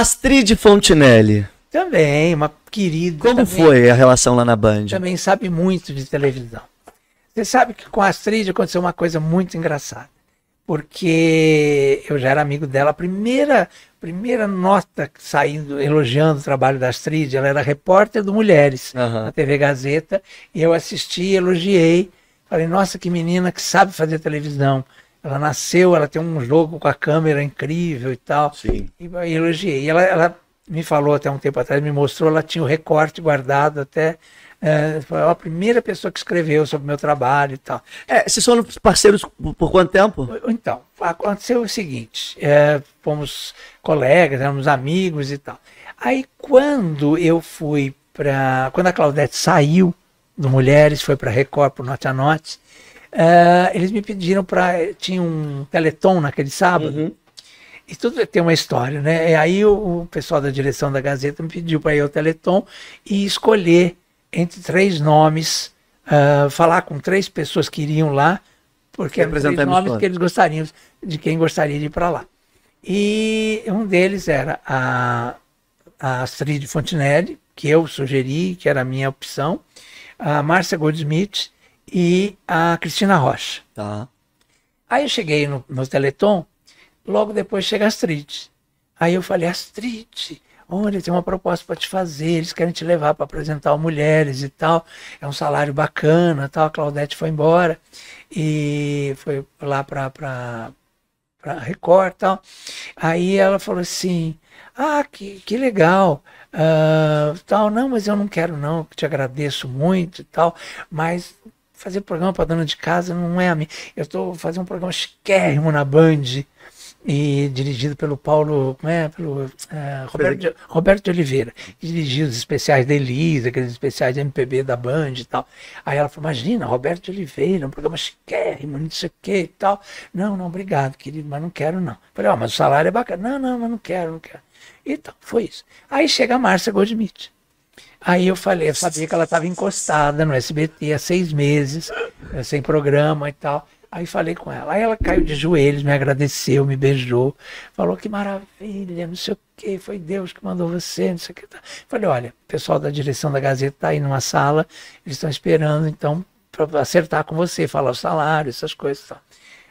Astrid Fontinelli. Também, uma querida. Como também, foi a relação lá na Band? Também sabe muito de televisão. Você sabe que com a Astrid aconteceu uma coisa muito engraçada. Porque eu já era amigo dela. A primeira, primeira nota saindo, elogiando o trabalho da Astrid, ela era repórter do Mulheres, uhum. na TV Gazeta. E eu assisti, elogiei. Falei, nossa, que menina que sabe fazer televisão ela nasceu, ela tem um jogo com a câmera incrível e tal. Sim. E, e elogiei. E ela, ela me falou até um tempo atrás, me mostrou, ela tinha o recorte guardado até. É, foi a primeira pessoa que escreveu sobre o meu trabalho e tal. É, vocês foram parceiros por quanto tempo? Então, aconteceu o seguinte: é, fomos colegas, éramos amigos e tal. Aí, quando eu fui para. Quando a Claudete saiu do Mulheres, foi para Record, para o Norte a Norte, Uh, eles me pediram para. Tinha um teleton naquele sábado. Uhum. E tudo tem uma história, né? E aí o, o pessoal da direção da Gazeta me pediu para ir ao Teleton e escolher entre três nomes, uh, falar com três pessoas que iriam lá, porque eram três nomes que eles gostariam, de quem gostaria de ir para lá. E um deles era a, a Astrid Fontenelle que eu sugeri, que era a minha opção, a Márcia Goldsmith, e a Cristina Rocha. Tá. Aí eu cheguei no, no Teleton, logo depois chega a Astrid. Aí eu falei, Astrid, olha, tem uma proposta para te fazer, eles querem te levar para apresentar Mulheres e tal, é um salário bacana tal, a Claudete foi embora e foi lá para Record tal. Aí ela falou assim, ah, que, que legal, uh, tal, não, mas eu não quero não, te agradeço muito e tal, mas fazer programa para dona de casa não é a minha. Eu estou fazendo um programa esquérrimo na Band e dirigido pelo Paulo, como é? Pelo é, Roberto, de, Roberto de Oliveira, que dirigiu os especiais da Elisa, aqueles especiais da MPB da Band e tal. Aí ela falou: Imagina, Roberto de Oliveira, um programa esquérrimo, não sei o que e tal. Não, não, obrigado, querido, mas não quero não. Falei: Ó, oh, mas o salário é bacana. Não, não, mas não quero, não quero. E então, tal, foi isso. Aí chega a Márcia Goldschmidt. Aí eu falei, eu sabia que ela estava encostada no SBT há seis meses, eh, sem programa e tal. Aí falei com ela. Aí ela caiu de joelhos, me agradeceu, me beijou, falou que maravilha, não sei o que, foi Deus que mandou você, não sei o que. Tá. Falei, olha, o pessoal da direção da Gazeta está aí numa sala, eles estão esperando, então, para acertar com você, falar o salário, essas coisas. Tal.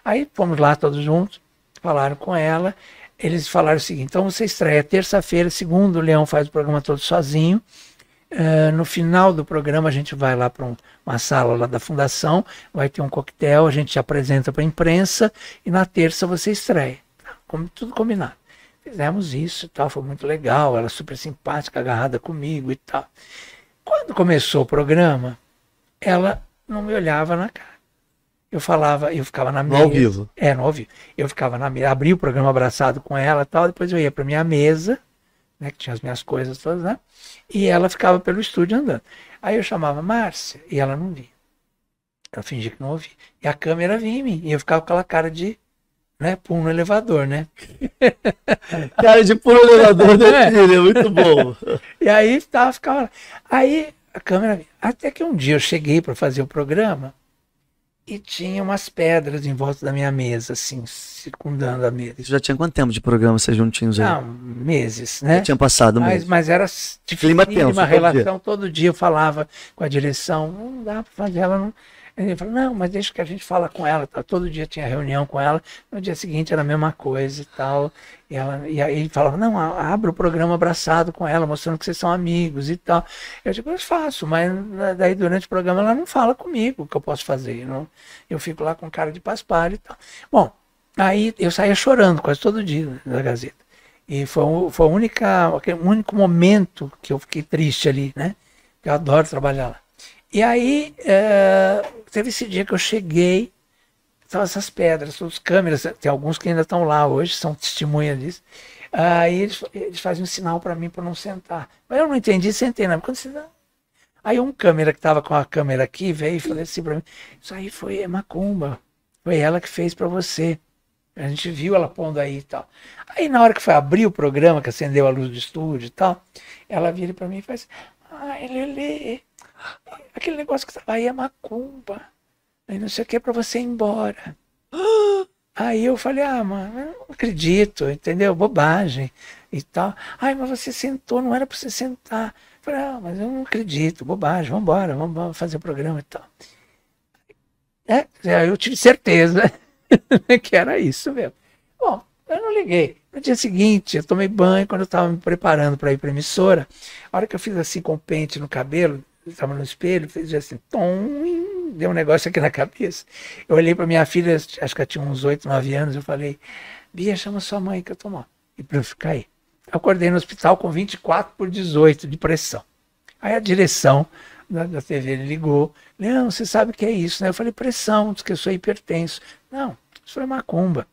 Aí fomos lá todos juntos, falaram com ela. Eles falaram o seguinte: então você estreia terça-feira, segundo o Leão faz o programa todo sozinho, eh, no final do programa a gente vai lá para um, uma sala lá da fundação, vai ter um coquetel, a gente apresenta para a imprensa e na terça você estreia. Tá? Como, tudo combinado. Fizemos isso e tal, foi muito legal, ela super simpática, agarrada comigo e tal. Quando começou o programa, ela não me olhava na cara. Eu falava, eu ficava na mesa. No ao vivo. É, no ao vivo. Eu ficava na mesa, abri o programa abraçado com ela e tal, depois eu ia para minha mesa né, que tinha as minhas coisas todas lá, né, e ela ficava pelo estúdio andando. Aí eu chamava Márcia e ela não vinha. Eu fingi que não ouvia. E a câmera vinha em mim, e eu ficava com aquela cara de né, pulo no elevador, né? cara de pulo no elevador do né, filho, é. é muito bom. e aí tava, ficava lá. Aí a câmera vinha. Até que um dia eu cheguei para fazer o programa, e tinha umas pedras em volta da minha mesa, assim, circundando a mesa. Isso já tinha quanto tempo de programa vocês juntinhos aí? Não, meses, né? Já tinha passado mas, meses. Mas era difícil, uma relação, todo dia. todo dia eu falava com a direção, não dá pra fazer, ela não... Ele falou, não, mas deixa que a gente fala com ela. Tá? Todo dia tinha reunião com ela. No dia seguinte era a mesma coisa e tal. E, ela, e aí ele falava, não, abra o programa abraçado com ela, mostrando que vocês são amigos e tal. Eu digo, eu faço, mas né, daí durante o programa ela não fala comigo o que eu posso fazer. Não? Eu fico lá com cara de paspalho e tal. Bom, aí eu saía chorando quase todo dia da Gazeta. E foi, foi única, o único momento que eu fiquei triste ali, né? Eu adoro trabalhar lá. E aí, eh, teve esse dia que eu cheguei, estavam essas pedras, todas as câmeras, tem alguns que ainda estão lá hoje, são testemunha disso. Aí eles, eles fazem um sinal para mim para não sentar. Mas eu não entendi, sentei, né? Quando você Aí um câmera que estava com a câmera aqui veio e falou assim para mim: Isso aí foi macumba. Foi ela que fez para você. A gente viu ela pondo aí e tal. Aí na hora que foi abrir o programa, que acendeu a luz do estúdio e tal, ela vira para mim e faz: Ai, assim, ah, é Lelê, aquele negócio que você aí é macumba, aí não sei o que, é para você ir embora. Aí eu falei, ah, mano, eu não acredito, entendeu? Bobagem e tal. Ai, mas você sentou, não era para você sentar. Eu falei, ah, mas eu não acredito, bobagem, vamos embora, vamos fazer o programa e tal. É, é eu tive certeza que era isso mesmo. Bom, eu não liguei. No dia seguinte, eu tomei banho, quando eu estava me preparando para ir para emissora, a hora que eu fiz assim com o pente no cabelo, estava no espelho, fez assim, tom, deu um negócio aqui na cabeça. Eu olhei para minha filha, acho que ela tinha uns 8, 9 anos, eu falei, Bia, chama sua mãe que eu tomo E para eu ficar aí. Acordei no hospital com 24 por 18 de pressão. Aí a direção da, da TV ligou, Leão, você sabe o que é isso, né? Eu falei, pressão, porque que eu sou hipertenso. Não, isso foi macumba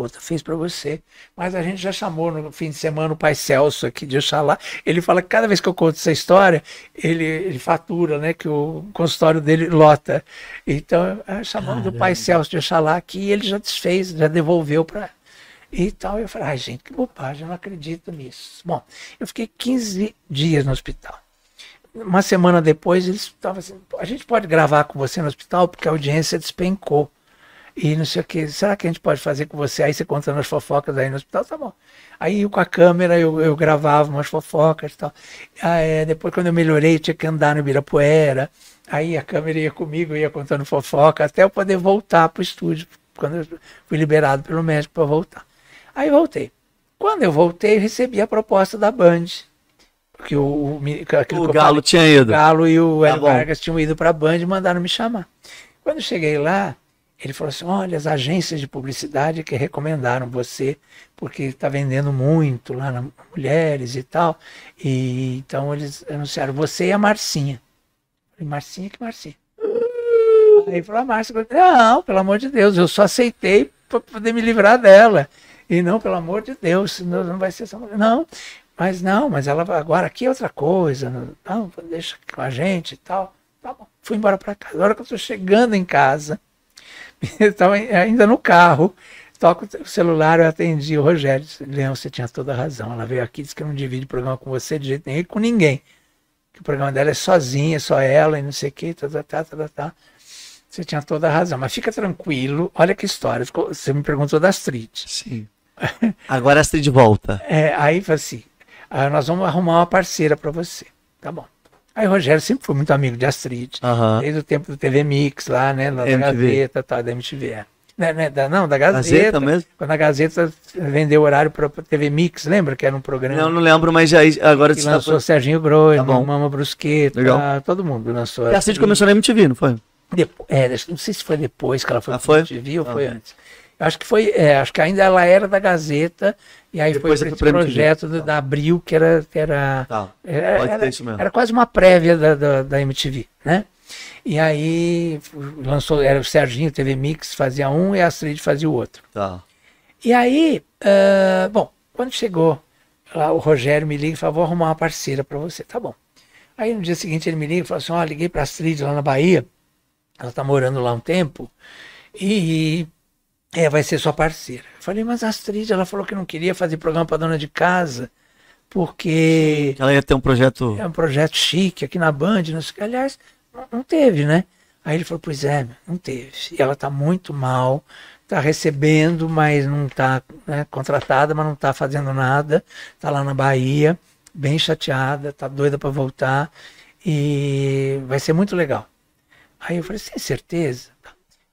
outra fez para você. Mas a gente já chamou no fim de semana o pai Celso aqui de Oxalá. Ele fala que cada vez que eu conto essa história, ele, ele fatura, né? Que o consultório dele lota. Então, é, chamamos o pai Celso de Oxalá que ele já desfez, já devolveu para. E tal, eu falei, ai gente, que bobagem, eu não acredito nisso. Bom, eu fiquei 15 dias no hospital uma semana depois eles estavam assim, a gente pode gravar com você no hospital porque a audiência despencou e não sei o que, será que a gente pode fazer com você? Aí você contando as fofocas aí no hospital, tá bom. Aí com a câmera eu, eu gravava umas fofocas e tal. Aí, ah, é, depois quando eu melhorei, tinha que andar no Ibirapuera, aí a câmera ia comigo, ia contando fofoca, até eu poder voltar para o estúdio, quando eu fui liberado pelo médico para voltar. Aí voltei. Quando eu voltei, eu recebi a proposta da Band. Porque o, o, o Galo falei, tinha ido. O Galo e o tá Vargas tinham ido para a Band e mandaram me chamar. Quando eu cheguei lá, ele falou assim: olha, as agências de publicidade que recomendaram você, porque está vendendo muito lá nas mulheres e tal. E então eles anunciaram você e a Marcinha. falei, Marcinha que Marcinha. Aí falou a Márcia, não, pelo amor de Deus, eu só aceitei para poder me livrar dela. E não, pelo amor de Deus, senão não vai ser essa mulher. Não, mas não, mas ela agora aqui é outra coisa, não, deixa com a gente e tal. Tá bom, fui embora para casa. A hora que eu estou chegando em casa, estava então, ainda no carro, toco o celular, eu atendi o Rogério. Disse, Leão, você tinha toda a razão. Ela veio aqui disse que não divide programa com você de jeito nenhum e com ninguém. Que o programa dela é sozinha, só ela e não sei o que, tá, tá, tá, tá, tá, tá. Você tinha toda a razão. Mas fica tranquilo, olha que história. Você me perguntou da Astrid. Sim. Agora a Astrid volta. É, aí, assim, ah, nós vamos arrumar uma parceira para você. Tá bom. Aí o Rogério sempre foi muito amigo de Astrid, uhum. desde o tempo do TV Mix lá, né? Da Gazeta, tá, da MTV. É. Né, né, da, não, da Gazeta. Gazeta mesmo? Quando a Gazeta vendeu horário para TV Mix, lembra que era um programa? Não, não lembro, mas já, agora... Que tá lançou tá... Serginho Broi, tá bom. Mama Brusqueta, todo mundo lançou. E a Astrid começou na MTV, não foi? é, não sei se foi depois que ela foi ah, foi? MTV ou ah, foi antes. Acho que foi, é, acho que ainda ela era da Gazeta, e aí Depois foi esse é projeto da Abril, que era. Que era, tá. era, era, quase uma prévia da, da, da, MTV, né? E aí lançou, era o Serginho, TV Mix, fazia um e a Astrid fazia o outro. Tá. E aí, uh, bom, quando chegou lá, o Rogério me liga e fala: vou arrumar uma parceira para você. Tá bom. Aí no dia seguinte ele me liga e falou assim: ó, oh, liguei Astrid lá na Bahia, ela tá morando lá um tempo, e é, vai ser sua parceira. Falei, mas a Astrid, ela falou que não queria fazer programa para dona de casa, porque. Ela ia ter um projeto. É um projeto chique aqui na Band, não sei o que. Aliás, não, não teve, né? Aí ele falou, pois é, não teve. E ela tá muito mal, tá recebendo, mas não tá né, contratada, mas não tá fazendo nada. Tá lá na Bahia, bem chateada, tá doida para voltar. E vai ser muito legal. Aí eu falei, sem certeza?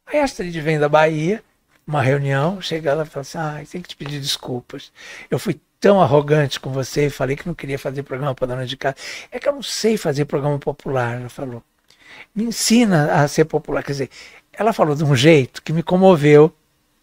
Aí a Astrid vem da Bahia, uma reunião, chega lá e fala assim, ah, tem que te pedir desculpas. Eu fui tão arrogante com você e falei que não queria fazer programa para dona de casa. É que eu não sei fazer programa popular, ela falou. Me ensina a ser popular. Quer dizer, ela falou de um jeito que me comoveu.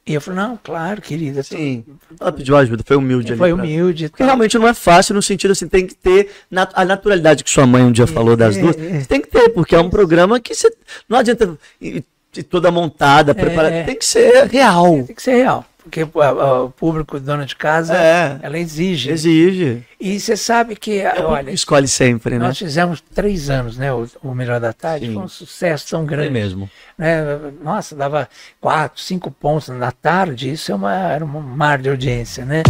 E eu falei, não, claro, querida. Sim. Tô... Ela pediu ajuda, foi humilde ali. Foi humilde. Pra... realmente não é fácil, no sentido assim, tem que ter nat a naturalidade que sua mãe um dia é, falou das é, duas. É, tem que ter, porque é um programa que você. Não adianta. E toda montada, é. preparada. tem que ser real. Tem que ser real. Porque o público, dona de casa, é, ela exige. Exige. E você sabe que, é olha. Escolhe sempre, né? Nós fizemos três anos, né? O, o Melhor da Tarde. Sim. Foi um sucesso tão grande. Foi mesmo. Né? Nossa, dava quatro, cinco pontos na tarde. Isso é uma, era um mar de audiência, né?